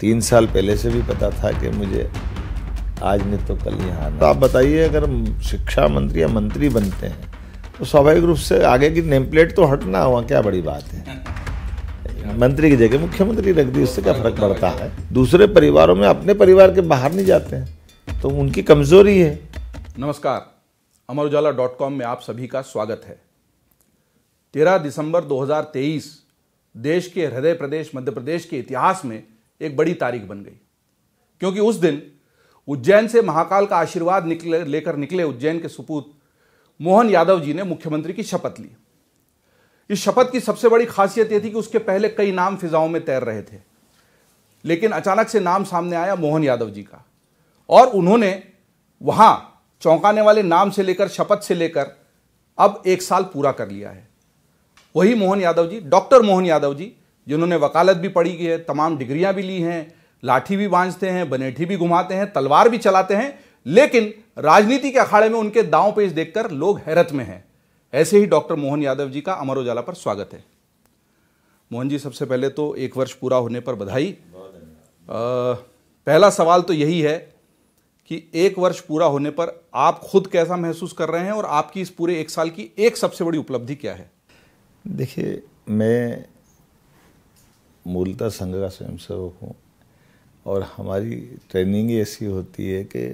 तीन साल पहले से भी पता था कि मुझे आज नहीं तो कल यहाँ तो आप बताइए अगर शिक्षा मंत्री या मंत्री बनते हैं तो स्वाभाविक रूप से आगे की नेम प्लेट तो हटना हुआ क्या बड़ी बात है मंत्री की जगह मुख्यमंत्री रख दी उससे क्या फर्क पड़ता है दूसरे परिवारों में अपने परिवार के बाहर नहीं जाते हैं तो उनकी कमजोरी है नमस्कार अमर उजाला डॉट कॉम में आप सभी का स्वागत है तेरह दिसंबर 2023 देश के हृदय प्रदेश मध्य प्रदेश के इतिहास में एक बड़ी तारीख बन गई क्योंकि उस दिन उज्जैन से महाकाल का आशीर्वाद निकले लेकर निकले उज्जैन के सुपूत मोहन यादव जी ने मुख्यमंत्री की शपथ ली इस शपथ की सबसे बड़ी खासियत यह थी कि उसके पहले कई नाम फिजाओं में तैर रहे थे लेकिन अचानक से नाम सामने आया मोहन यादव जी का और उन्होंने वहां चौंकाने वाले नाम से लेकर शपथ से लेकर अब एक साल पूरा कर लिया है वही मोहन यादव जी डॉक्टर मोहन यादव जी जिन्होंने वकालत भी पढ़ी की है तमाम डिग्रियां भी ली हैं लाठी भी बांझते हैं बनेठी भी घुमाते हैं तलवार भी चलाते हैं लेकिन राजनीति के अखाड़े में उनके दांव पेज देखकर लोग हैरत में हैं ऐसे ही डॉक्टर मोहन यादव जी का अमर उजाला पर स्वागत है मोहन जी सबसे पहले तो एक वर्ष पूरा होने पर बधाई पहला सवाल तो यही है कि एक वर्ष पूरा होने पर आप खुद कैसा महसूस कर रहे हैं और आपकी इस पूरे एक साल की एक सबसे बड़ी उपलब्धि क्या है देखिए मैं मूलतः संघ का स्वयंसेवक हूँ और हमारी ट्रेनिंग ही ऐसी होती है कि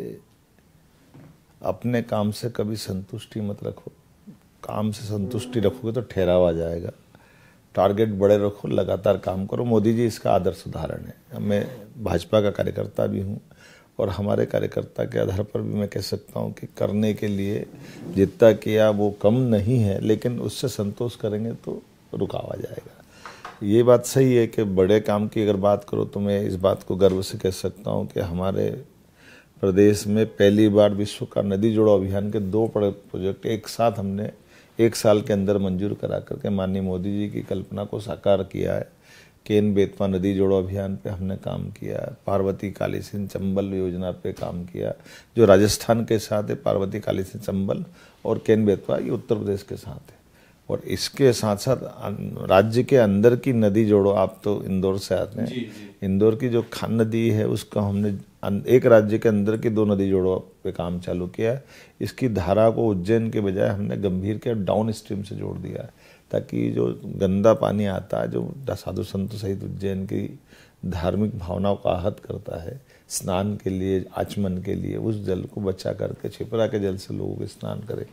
अपने काम से कभी संतुष्टि मत रखो काम से संतुष्टि रखोगे तो ठहराव आ जाएगा टारगेट बड़े रखो लगातार काम करो मोदी जी इसका आदर्श उदाहरण है मैं भाजपा का कार्यकर्ता भी हूँ और हमारे कार्यकर्ता के आधार पर भी मैं कह सकता हूँ कि करने के लिए जितना किया वो कम नहीं है लेकिन उससे संतोष करेंगे तो रुकावा जाएगा ये बात सही है कि बड़े काम की अगर बात करो तो मैं इस बात को गर्व से कह सकता हूँ कि हमारे प्रदेश में पहली बार विश्व का नदी जोड़ो अभियान के दो प्रोजेक्ट एक साथ हमने एक साल के अंदर मंजूर करा करके माननीय मोदी जी की कल्पना को साकार किया है केन बेतवा नदी जोड़ो अभियान पे हमने काम किया पार्वती काली सिंह चंबल योजना पे काम किया जो राजस्थान के साथ है पार्वती काली सिंह चंबल और केन बेतवा ये उत्तर प्रदेश के साथ है और इसके साथ साथ राज्य के अंदर की नदी जोड़ो आप तो इंदौर से आते हैं इंदौर की जो खान नदी है उसका हमने एक राज्य के अंदर की दो नदी जोड़ो पे काम चालू किया है इसकी धारा को उज्जैन के बजाय हमने गंभीर के डाउन स्ट्रीम से जोड़ दिया है ताकि जो गंदा पानी आता है जो साधु संत सहित उज्जैन की धार्मिक भावनाओं का आहत करता है स्नान के लिए आचमन के लिए उस जल को बचा करके छिपरा के जल से लोगों के स्नान करें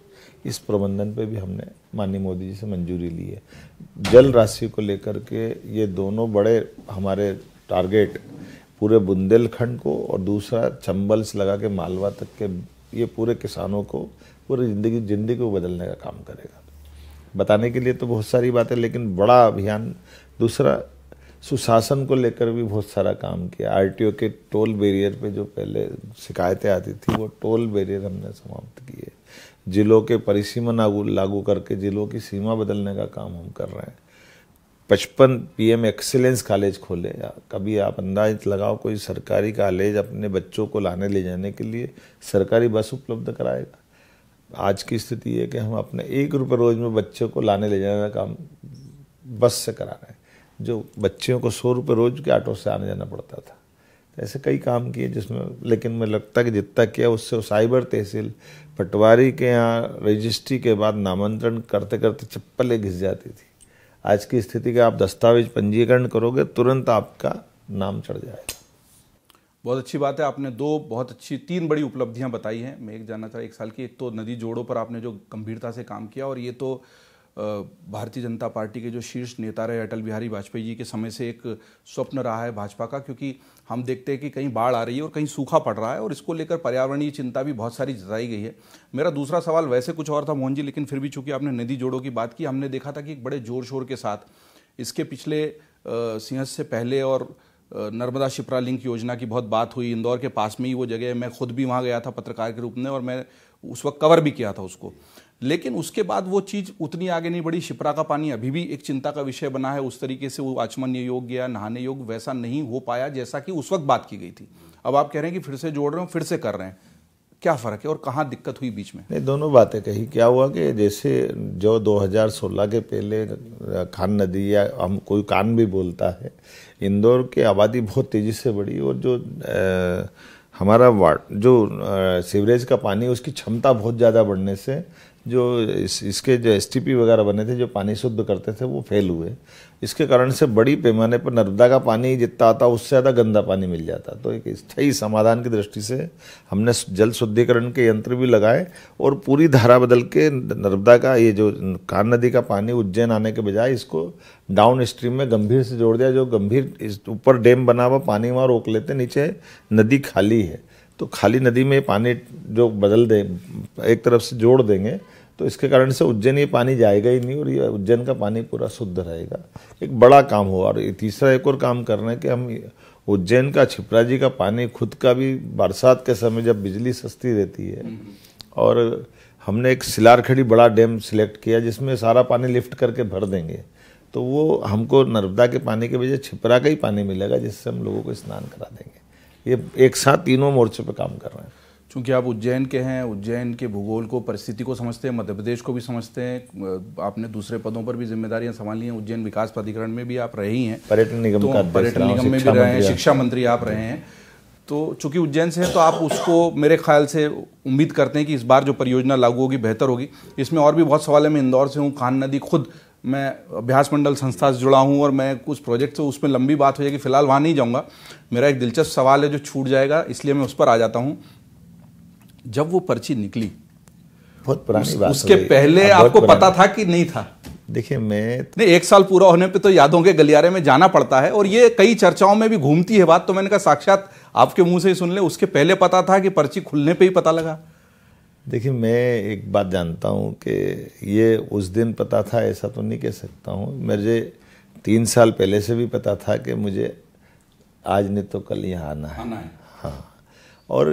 इस प्रबंधन पे भी हमने माननीय मोदी जी से मंजूरी ली है जल राशि को लेकर के ये दोनों बड़े हमारे टारगेट पूरे बुंदेलखंड को और दूसरा चंबल से लगा के मालवा तक के ये पूरे किसानों को पूरी जिंदगी जिंदगी को बदलने का काम करेगा बताने के लिए तो बहुत सारी बातें लेकिन बड़ा अभियान दूसरा सुशासन को लेकर भी बहुत सारा काम किया आरटीओ के टोल बैरियर पे जो पहले शिकायतें आती थी वो टोल बैरियर हमने समाप्त किए जिलों के परिसीमन लागू लागू करके जिलों की सीमा बदलने का काम हम कर रहे हैं पचपन पीएम एक्सेलेंस कॉलेज खोले कभी आप अंदाज लगाओ कोई सरकारी कॉलेज अपने बच्चों को लाने ले जाने के लिए सरकारी बस उपलब्ध कराएगा आज की स्थिति है कि हम अपने एक रुपये रोज में बच्चों को लाने ले जाने का काम बस से करा रहे हैं जो बच्चियों को सौ रुपये रोज के ऑटो से आने जाना पड़ता था ऐसे कई काम किए जिसमें लेकिन मैं लगता कि जितना किया उससे वो साइबर तहसील पटवारी के यहाँ रजिस्ट्री के बाद नामांतरण करते करते चप्पलें घिस जाती थी आज की स्थिति का आप दस्तावेज पंजीकरण करोगे तुरंत आपका नाम चढ़ जाएगा बहुत अच्छी बात है आपने दो बहुत अच्छी तीन बड़ी उपलब्धियां बताई हैं मैं एक जानना चाह एक साल की एक तो नदी जोड़ों पर आपने जो गंभीरता से काम किया और ये तो भारतीय जनता पार्टी के जो शीर्ष नेता रहे अटल बिहारी वाजपेयी जी के समय से एक स्वप्न रहा है भाजपा का क्योंकि हम देखते हैं कि कहीं बाढ़ आ रही है और कहीं सूखा पड़ रहा है और इसको लेकर पर्यावरणीय चिंता भी बहुत सारी जताई गई है मेरा दूसरा सवाल वैसे कुछ और था मोहन जी लेकिन फिर भी चूंकि आपने नदी जोड़ों की बात की हमने देखा था कि एक बड़े जोर शोर के साथ इसके पिछले सिंह से पहले और नर्मदा शिप्रा लिंक योजना की बहुत बात हुई इंदौर के पास में ही वो जगह है मैं खुद भी वहाँ गया था पत्रकार के रूप में और मैं उस वक्त कवर भी किया था उसको लेकिन उसके बाद वो चीज़ उतनी आगे नहीं बढ़ी शिप्रा का पानी अभी भी एक चिंता का विषय बना है उस तरीके से वो आचमन्य योग या नहाने योग वैसा नहीं हो पाया जैसा कि उस वक्त बात की गई थी अब आप कह रहे हैं कि फिर से जोड़ रहे हो फिर से कर रहे हैं क्या फ़र्क है और कहाँ दिक्कत हुई बीच में नहीं दोनों बातें कही क्या हुआ कि जैसे जो 2016 के पहले खान नदी या हम कोई कान भी बोलता है इंदौर की आबादी बहुत तेज़ी से बढ़ी और जो आ, हमारा वाट जो सीवरेज का पानी उसकी क्षमता बहुत ज़्यादा बढ़ने से जो इस, इसके जो एस वगैरह बने थे जो पानी शुद्ध करते थे वो फेल हुए इसके कारण से बड़ी पैमाने पर नर्मदा का पानी जितना आता उससे ज़्यादा गंदा पानी मिल जाता तो एक स्थायी समाधान की दृष्टि से हमने जल शुद्धिकरण के यंत्र भी लगाए और पूरी धारा बदल के नर्मदा का ये जो कान नदी का पानी उज्जैन आने के बजाय इसको डाउन स्ट्रीम में गंभीर से जोड़ दिया जो गंभीर ऊपर डैम बना हुआ पानी वहाँ रोक लेते नीचे नदी खाली है तो खाली नदी में पानी जो बदल दें एक तरफ से जोड़ देंगे तो इसके कारण से उज्जैन ये पानी जाएगा ही नहीं और ये उज्जैन का पानी पूरा शुद्ध रहेगा एक बड़ा काम हुआ और तीसरा एक और काम करना है कि हम उज्जैन का छिपरा जी का पानी खुद का भी बरसात के समय जब बिजली सस्ती रहती है और हमने एक सिलारखड़ी बड़ा डैम सिलेक्ट किया जिसमें सारा पानी लिफ्ट करके भर देंगे तो वो हमको नर्मदा के पानी के बजाय छिपरा का ही पानी मिलेगा जिससे हम लोगों को स्नान करा देंगे ये एक साथ तीनों मोर्चे पर काम कर रहे हैं चूँकि आप उज्जैन के हैं उज्जैन के भूगोल को परिस्थिति को समझते हैं मध्य प्रदेश को भी समझते हैं आपने दूसरे पदों पर भी जिम्मेदारियां संभाली हैं उज्जैन विकास प्राधिकरण में भी आप रहे हैं पर्यटन निगम तो पर्यटन निगम में भी रहे हैं शिक्षा मंत्री आप रहे हैं तो चूंकि उज्जैन से है तो आप उसको मेरे ख्याल से उम्मीद करते हैं कि इस बार जो परियोजना लागू होगी बेहतर होगी इसमें और भी बहुत सवाल है मैं इंदौर से हूँ खान नदी खुद मैं अभ्यास मंडल संस्था से जुड़ा हूँ और मैं कुछ प्रोजेक्ट से उसमें लंबी बात हो जाएगी फिलहाल वहाँ नहीं जाऊँगा मेरा एक दिलचस्प सवाल है जो छूट जाएगा इसलिए मैं उस पर आ जाता हूँ जब वो पर्ची निकली बहुत पुरानी उस, बात उसके पहले हाँ, आपको पता था कि नहीं था देखिए मैं नहीं एक साल पूरा होने पे तो यादों के गलियारे में जाना पड़ता है और ये कई चर्चाओं में भी घूमती है बात तो मैंने कहा साक्षात आपके मुंह से ही सुन ले उसके पहले पता था कि पर्ची खुलने पे ही पता लगा देखिए मैं एक बात जानता हूँ कि ये उस दिन पता था ऐसा तो नहीं कह सकता हूँ मेरे तीन साल पहले से भी पता था कि मुझे आज नहीं तो कल यहाँ आना है, आना है। हाँ और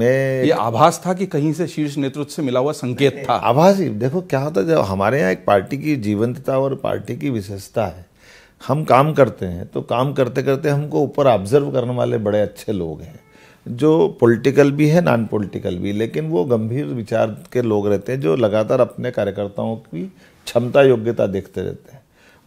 मैं ये आभास था कि कहीं से शीर्ष नेतृत्व से मिला हुआ संकेत था आभास ही देखो क्या होता है जब हमारे यहाँ एक पार्टी की जीवंतता और पार्टी की विशेषता है हम काम करते हैं तो काम करते करते हमको ऊपर ऑब्जर्व करने वाले बड़े अच्छे लोग हैं जो पॉलिटिकल भी है नॉन पॉलिटिकल भी लेकिन वो गंभीर विचार के लोग रहते हैं जो लगातार अपने कार्यकर्ताओं की क्षमता योग्यता देखते रहते हैं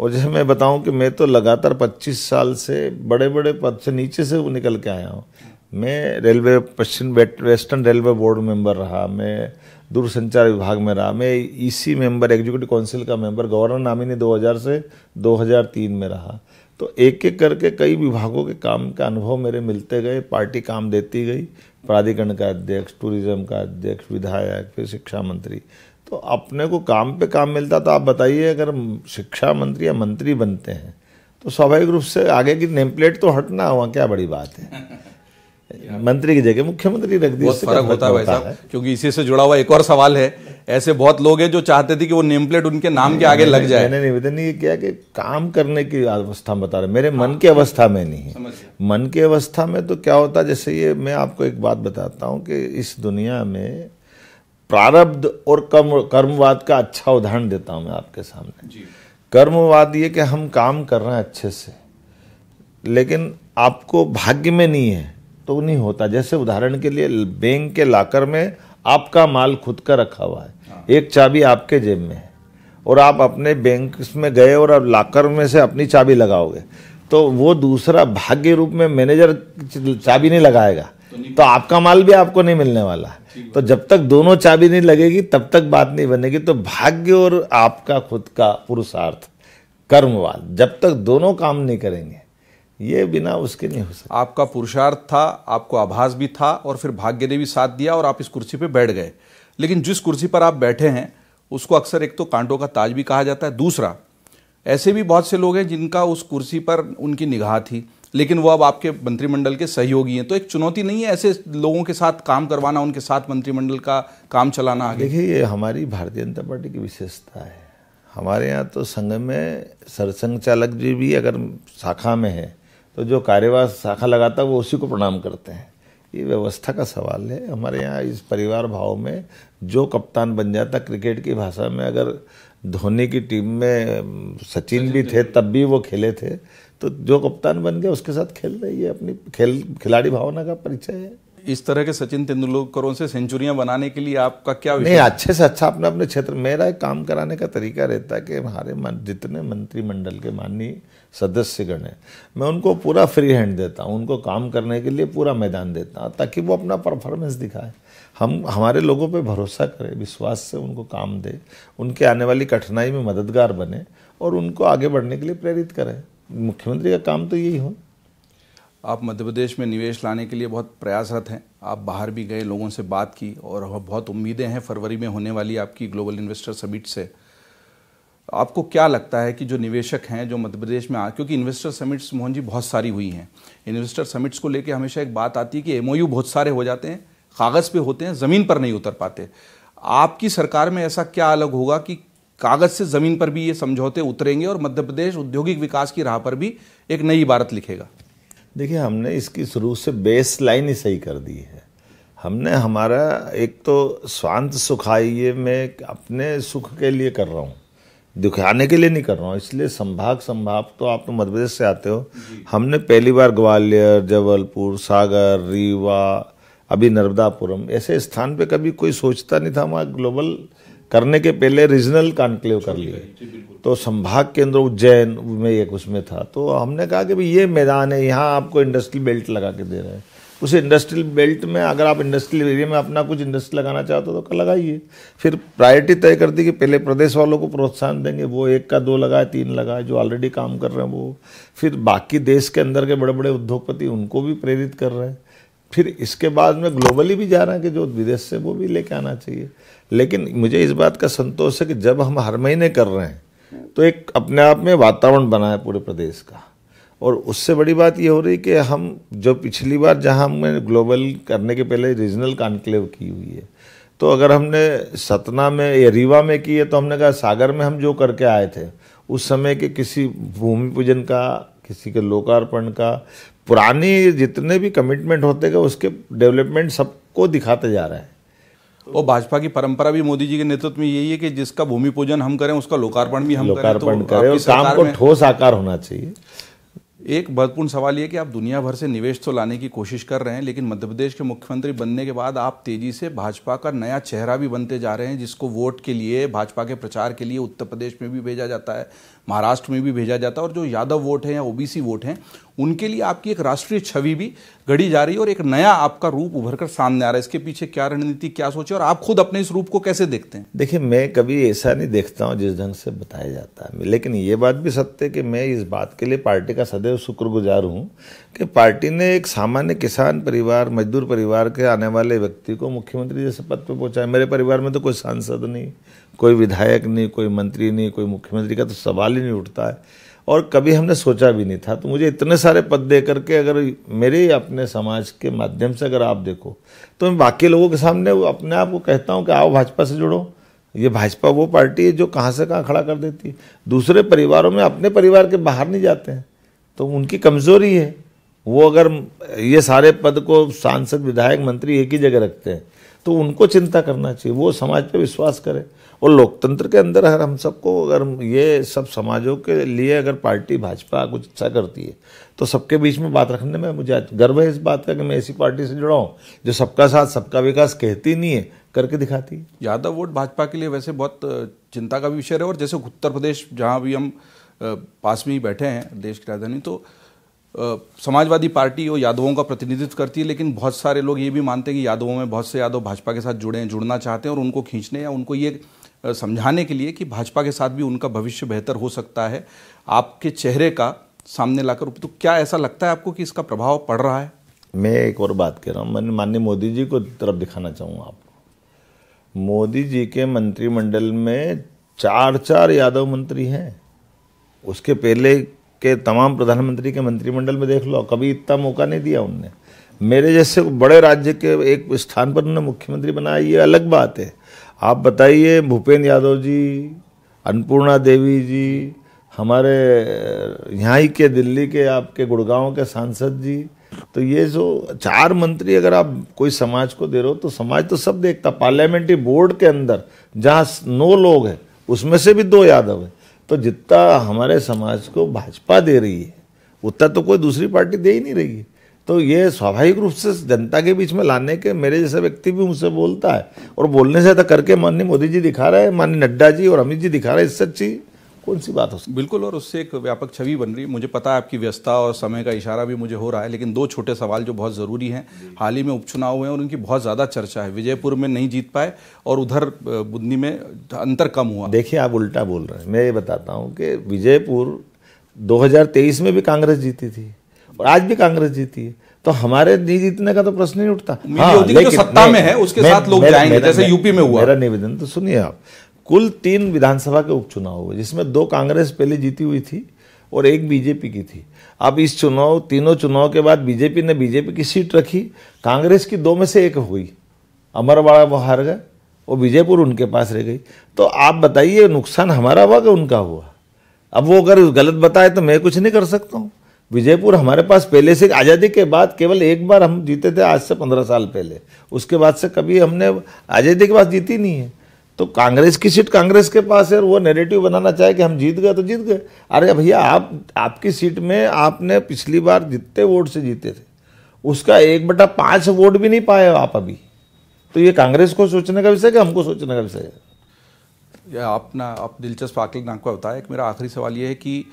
और जैसे मैं बताऊं कि मैं तो लगातार 25 साल से बड़े बड़े पद से नीचे से निकल के आया हूँ मैं रेलवे पश्चिम वेस्टर्न रेलवे बोर्ड मेंबर रहा मैं दूरसंचार विभाग में रहा मैं EC e member executive council का मेंबर गवर्नर नामिनी 2000 से 2003 में रहा तो एक एक करके कई विभागों के काम का अनुभव मेरे मिलते गए पार्टी काम देती गई प्राधिकरण का अध्यक्ष टूरिज्म का अध्यक्ष विधायक फिर शिक्षा मंत्री तो अपने को काम पे काम मिलता तो आप बताइए अगर शिक्षा मंत्री या मंत्री बनते हैं तो स्वाभाविक रूप से आगे की नेम प्लेट तो हटना हुआ क्या बड़ी बात है मंत्री की जगह मुख्यमंत्री रख दी फर्क होता है भाई साहब क्योंकि इसी से जुड़ा हुआ एक और सवाल है ऐसे बहुत लोग हैं जो चाहते थे कि वो नेम प्लेट उनके नाम के आगे लग जाए मैंने निवेदन ये किया कि काम करने की अवस्था बता रहे मेरे मन हाँ। की अवस्था में नहीं है मन की अवस्था में तो क्या होता जैसे ये मैं आपको एक बात बताता हूँ कि इस दुनिया में प्रारब्ध और कर्म कर्मवाद का अच्छा उदाहरण देता हूं मैं आपके सामने जी। कर्मवाद ये कि हम काम कर रहे हैं अच्छे से लेकिन आपको भाग्य में नहीं है तो नहीं होता जैसे उदाहरण के लिए बैंक के लाकर में आपका माल खुद का रखा हुआ है हाँ। एक चाबी आपके जेब में है और आप अपने बैंक में गए और अब लाकर में से अपनी चाबी लगाओगे तो वो दूसरा भाग्य रूप में मैनेजर चाबी नहीं लगाएगा तो, तो आपका माल भी आपको नहीं मिलने वाला तो जब तक दोनों चाबी नहीं लगेगी तब तक बात नहीं बनेगी तो भाग्य और आपका खुद का पुरुषार्थ कर्मवाद जब तक दोनों काम नहीं करेंगे ये बिना उसके नहीं हो सकता आपका पुरुषार्थ था आपको आभास भी था और फिर भाग्य ने भी साथ दिया और आप इस कुर्सी पर बैठ गए लेकिन जिस कुर्सी पर आप बैठे हैं उसको अक्सर एक तो कांटों का ताज भी कहा जाता है दूसरा ऐसे भी बहुत से लोग हैं जिनका उस कुर्सी पर उनकी निगाह थी लेकिन वो अब आपके मंत्रिमंडल के सहयोगी हैं तो एक चुनौती नहीं है ऐसे लोगों के साथ काम करवाना उनके साथ मंत्रिमंडल का काम चलाना आगे देखिए ये हमारी भारतीय जनता पार्टी की विशेषता है हमारे यहाँ तो संघ में सरसंघ चालक जी भी अगर शाखा में है तो जो कार्यवाह शाखा लगाता है वो उसी को प्रणाम करते हैं ये व्यवस्था का सवाल है हमारे यहाँ इस परिवार भाव में जो कप्तान बन जाता क्रिकेट की भाषा में अगर धोनी की टीम में सचिन भी थे तब भी वो खेले थे तो जो कप्तान बन गया उसके साथ खेल रही है अपनी खेल खिलाड़ी भावना का परिचय है इस तरह के सचिन तेंदुलकरों से सेंचुरियां बनाने के लिए आपका क्या नहीं अच्छे से अच्छा अपने अपने क्षेत्र मेरा एक काम कराने का तरीका रहता है कि हमारे जितने मंत्रिमंडल के माननीय सदस्यगण हैं मैं उनको पूरा फ्री हैंड देता हूँ उनको काम करने के लिए पूरा मैदान देता हूँ ताकि वो अपना परफॉर्मेंस दिखाए हम हमारे लोगों पे भरोसा करें विश्वास से उनको काम दे उनके आने वाली कठिनाई में मददगार बने और उनको आगे बढ़ने के लिए प्रेरित करें मुख्यमंत्री का काम तो यही हो आप मध्य प्रदेश में निवेश लाने के लिए बहुत प्रयासरत हैं आप बाहर भी गए लोगों से बात की और बहुत उम्मीदें हैं फरवरी में होने वाली आपकी ग्लोबल इन्वेस्टर समिट से आपको क्या लगता है कि जो निवेशक हैं जो मध्य प्रदेश में आ क्योंकि इन्वेस्टर समिट्स मोहन जी बहुत सारी हुई हैं इन्वेस्टर समिट्स को लेकर हमेशा एक बात आती है कि एमओयू बहुत सारे हो जाते हैं कागज़ पे होते हैं ज़मीन पर नहीं उतर पाते आपकी सरकार में ऐसा क्या अलग होगा कि कागज़ से ज़मीन पर भी ये समझौते उतरेंगे और मध्य प्रदेश औद्योगिक विकास की राह पर भी एक नई इबारत लिखेगा देखिए हमने इसकी शुरू से बेस लाइन ही सही कर दी है हमने हमारा एक तो स्वांत सुखाइए मैं अपने सुख के लिए कर रहा हूँ दिखाने के लिए नहीं कर रहा हूँ इसलिए संभाग संभाग तो आप तो मध्य प्रदेश से आते हो हमने पहली बार ग्वालियर जबलपुर सागर रीवा अभी नर्मदापुरम ऐसे स्थान पे कभी कोई सोचता नहीं था वहाँ ग्लोबल करने के पहले रीजनल कॉन्क्लेव कर लिए तो संभाग केंद्र उज्जैन में एक उसमें था तो हमने कहा कि भाई ये मैदान है यहाँ आपको इंडस्ट्री बेल्ट लगा के दे रहे हैं उस इंडस्ट्रियल बेल्ट में अगर आप इंडस्ट्रियल एरिया में अपना कुछ इंडस्ट्री लगाना चाहते हो तो लगाइए फिर प्रायोरिटी तय कर दी कि पहले प्रदेश वालों को प्रोत्साहन देंगे वो एक का दो लगाए तीन लगाए जो ऑलरेडी काम कर रहे हैं वो फिर बाकी देश के अंदर के बड़े बड़े उद्योगपति उनको भी प्रेरित कर रहे हैं फिर इसके बाद में ग्लोबली भी जा रहे हैं कि जो विदेश से वो भी लेके आना चाहिए लेकिन मुझे इस बात का संतोष है कि जब हम हर महीने कर रहे हैं तो एक अपने आप में वातावरण बना है पूरे प्रदेश का और उससे बड़ी बात ये हो रही कि हम जो पिछली बार जहां हमने ग्लोबल करने के पहले रीजनल कॉन्क्लेव की हुई है तो अगर हमने सतना में या रीवा में की है तो हमने कहा सागर में हम जो करके आए थे उस समय के किसी भूमि पूजन का किसी के लोकार्पण का पुरानी जितने भी कमिटमेंट होते गए उसके डेवलपमेंट सबको दिखाते जा रहे हैं और भाजपा की परंपरा भी मोदी जी के नेतृत्व में यही है कि जिसका भूमि पूजन हम करें उसका लोकार्पण भी हम तो लोकार्पण करें, तो करें काम को ठोस आकार होना चाहिए एक महत्वपूर्ण सवाल ये कि आप दुनिया भर से निवेश तो लाने की कोशिश कर रहे हैं लेकिन मध्य प्रदेश के मुख्यमंत्री बनने के बाद आप तेजी से भाजपा का नया चेहरा भी बनते जा रहे हैं जिसको वोट के लिए भाजपा के प्रचार के लिए उत्तर प्रदेश में भी भेजा जाता है महाराष्ट्र में भी भेजा जाता है और जो यादव वोट हैं या ओबीसी वोट हैं उनके लिए आपकी एक राष्ट्रीय छवि भी गढ़ी जा रही है और एक नया आपका रूप उभर कर सामने आ रहा है इसके पीछे क्या रणनीति क्या सोचे और आप खुद अपने इस रूप को कैसे देखते हैं देखिए मैं कभी ऐसा नहीं देखता हूँ जिस ढंग से बताया जाता है लेकिन ये बात भी सत्य है कि मैं इस बात के लिए पार्टी का सदैव शुक्रगुजार हूँ कि पार्टी ने एक सामान्य किसान परिवार मजदूर परिवार के आने वाले व्यक्ति को मुख्यमंत्री जैसे पद पर पहुँचा मेरे परिवार में तो कोई सांसद नहीं कोई विधायक नहीं कोई मंत्री नहीं कोई मुख्यमंत्री का तो सवाल ही नहीं उठता है और कभी हमने सोचा भी नहीं था तो मुझे इतने सारे पद दे करके अगर मेरे अपने समाज के माध्यम से अगर आप देखो तो मैं बाकी लोगों के सामने अपने आप को कहता हूँ कि आओ भाजपा से जुड़ो ये भाजपा वो पार्टी है जो कहाँ से कहाँ खड़ा कर देती है दूसरे परिवारों में अपने परिवार के बाहर नहीं जाते हैं तो उनकी कमज़ोरी है वो अगर ये सारे पद को सांसद विधायक मंत्री एक ही जगह रखते हैं तो उनको चिंता करना चाहिए वो समाज पे विश्वास करें और लोकतंत्र के अंदर हर हम सबको अगर ये सब समाजों के लिए अगर पार्टी भाजपा कुछ अच्छा करती है तो सबके बीच में बात रखने में मुझे गर्व है इस बात का कि मैं ऐसी पार्टी से जुड़ा हूँ जो सबका साथ सबका विकास कहती नहीं है करके दिखाती है यादव वोट भाजपा के लिए वैसे बहुत चिंता का भी विषय है और जैसे उत्तर प्रदेश जहाँ भी हम पास में ही बैठे हैं देश की राजधानी तो समाजवादी पार्टी वो यादवों का प्रतिनिधित्व करती है लेकिन बहुत सारे लोग ये भी मानते हैं कि यादवों में बहुत से यादव भाजपा के साथ जुड़े हैं जुड़ना चाहते हैं और उनको खींचने या उनको ये समझाने के लिए कि भाजपा के साथ भी उनका भविष्य बेहतर हो सकता है आपके चेहरे का सामने लाकर तो क्या ऐसा लगता है आपको कि इसका प्रभाव पड़ रहा है मैं एक और बात कह रहा हूँ मैंने माननीय मोदी जी को तरफ दिखाना चाहूँगा आपको मोदी जी के मंत्रिमंडल में चार चार यादव मंत्री हैं उसके पहले के तमाम प्रधानमंत्री के मंत्रिमंडल में देख लो कभी इतना मौका नहीं दिया उनने मेरे जैसे बड़े राज्य के एक स्थान पर उन्होंने मुख्यमंत्री बनाया ये अलग बात है आप बताइए भूपेंद्र यादव जी अन्नपूर्णा देवी जी हमारे यहाँ ही के दिल्ली के आपके गुड़गांव के सांसद जी तो ये जो चार मंत्री अगर आप कोई समाज को दे रहे हो तो समाज तो सब देखता पार्लियामेंट्री बोर्ड के अंदर जहाँ नौ लोग हैं उसमें से भी दो यादव हैं तो जितना हमारे समाज को भाजपा दे रही है उतना तो कोई दूसरी पार्टी दे ही नहीं रही है तो ये स्वाभाविक रूप से जनता के बीच में लाने के मेरे जैसे व्यक्ति भी मुझसे बोलता है और बोलने से तो करके माननीय मोदी जी दिखा रहे हैं माननीय नड्डा जी और अमित जी दिखा रहे हैं इससे अच्छी कौन सी बात हो सकती बिल्कुल और उससे एक व्यापक छवि बन रही है मुझे पता है आपकी व्यस्तता और समय का इशारा भी मुझे हो रहा है लेकिन दो छोटे सवाल जो बहुत ज़रूरी हैं हाल ही में उपचुनाव हुए हैं और उनकी बहुत ज़्यादा चर्चा है विजयपुर में नहीं जीत पाए और उधर बुदनी में अंतर कम हुआ देखिए आप उल्टा बोल रहे हैं मैं ये बताता हूँ कि विजयपुर दो में भी कांग्रेस जीती थी और आज भी कांग्रेस जीती है तो हमारे नहीं जीतने का तो प्रश्न नहीं उठता हाँ, सत्ता में है उसके साथ लोग जाएंगे जैसे यूपी में हुआ मेरा निवेदन तो सुनिए आप कुल तीन विधानसभा के उपचुनाव हुए जिसमें दो कांग्रेस पहले जीती हुई थी और एक बीजेपी की थी अब इस चुनाव तीनों चुनाव के बाद बीजेपी ने बीजेपी की सीट रखी कांग्रेस की दो में से एक हुई अमरवाड़ा वो हार गए और विजयपुर उनके पास रह गई तो आप बताइए नुकसान हमारा हुआ कि उनका हुआ अब वो अगर गलत बताए तो मैं कुछ नहीं कर सकता हूँ विजयपुर हमारे पास पहले से आज़ादी के बाद केवल एक बार हम जीते थे आज से पंद्रह साल पहले उसके बाद से कभी हमने आज़ादी के बाद जीती नहीं है तो कांग्रेस की सीट कांग्रेस के पास है वो नेरेटिव बनाना चाहे कि हम जीत गए तो जीत गए अरे भैया आप आपकी सीट में आपने पिछली बार जितने वोट से जीते थे उसका एक बटा पाँच वोट भी नहीं पाए आप अभी तो ये कांग्रेस को सोचने का विषय है हमको सोचने का विषय है आप ना आप दिलचस्प आकलन आपका बताया कि मेरा आखिरी सवाल ये है कि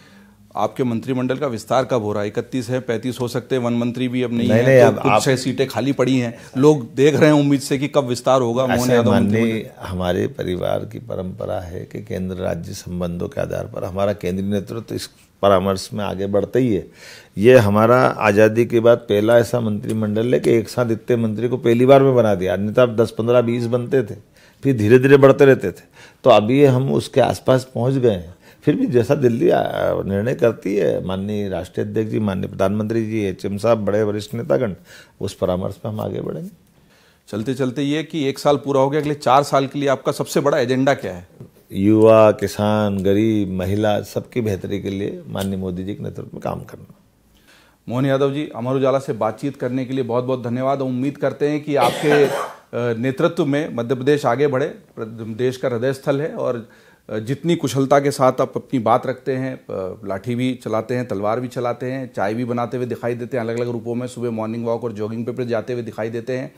आपके मंत्रिमंडल का विस्तार कब हो रहा है इकतीस है पैंतीस हो सकते हैं वन मंत्री भी अब नहीं, नहीं है नहीं, तो आप, सीटें खाली पड़ी हैं लोग देख रहे हैं उम्मीद से कि कब विस्तार होगा मोहन यादव हमारे परिवार की परंपरा है कि केंद्र राज्य संबंधों के आधार पर हमारा केंद्रीय नेतृत्व तो इस परामर्श में आगे बढ़ते ही है ये हमारा आज़ादी के बाद पहला ऐसा मंत्रिमंडल है कि एक साथ इतने मंत्री को पहली बार में बना दिया अन्यथा आप दस पंद्रह बीस बनते थे फिर धीरे धीरे बढ़ते रहते थे तो अभी हम उसके आसपास पहुंच गए हैं फिर भी जैसा दिल्ली निर्णय करती है माननीय राष्ट्रीय अध्यक्ष जी माननीय प्रधानमंत्री जी एच एम साहब बड़े वरिष्ठ नेतागण उस परामर्श में हम आगे बढ़ेंगे चलते चलते ये कि एक साल पूरा हो गया अगले चार साल के लिए आपका सबसे बड़ा एजेंडा क्या है युवा किसान गरीब महिला सबकी बेहतरी के लिए माननीय मोदी जी के नेतृत्व में काम करना मोहन यादव जी अमर उजाला से बातचीत करने के लिए बहुत बहुत धन्यवाद उम्मीद करते हैं कि आपके नेतृत्व में मध्य प्रदेश आगे बढ़े देश का हृदय स्थल है और जितनी कुशलता के साथ आप अपनी बात रखते हैं लाठी भी चलाते हैं तलवार भी चलाते हैं चाय भी बनाते हुए दिखाई देते हैं अलग अलग रूपों में सुबह मॉर्निंग वॉक और जॉगिंग पे पर जाते हुए दिखाई देते हैं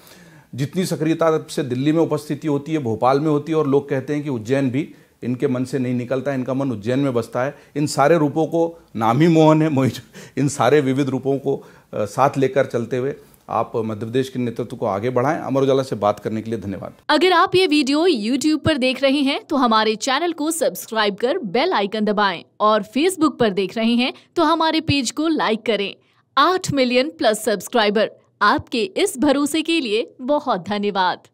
जितनी सक्रियता से दिल्ली में उपस्थिति होती है भोपाल में होती है और लोग कहते हैं कि उज्जैन भी इनके मन से नहीं निकलता इनका मन उज्जैन में बसता है इन सारे रूपों को नाम ही मोहन है मोहित इन सारे विविध रूपों को साथ लेकर चलते हुए आप मध्य प्रदेश के नेतृत्व को आगे बढ़ाएं अमर उजाला से बात करने के लिए धन्यवाद अगर आप ये वीडियो यूट्यूब पर देख रहे हैं तो हमारे चैनल को सब्सक्राइब कर बेल आइकन दबाएं और फेसबुक पर देख रहे हैं तो हमारे पेज को लाइक करें आठ मिलियन प्लस सब्सक्राइबर आपके इस भरोसे के लिए बहुत धन्यवाद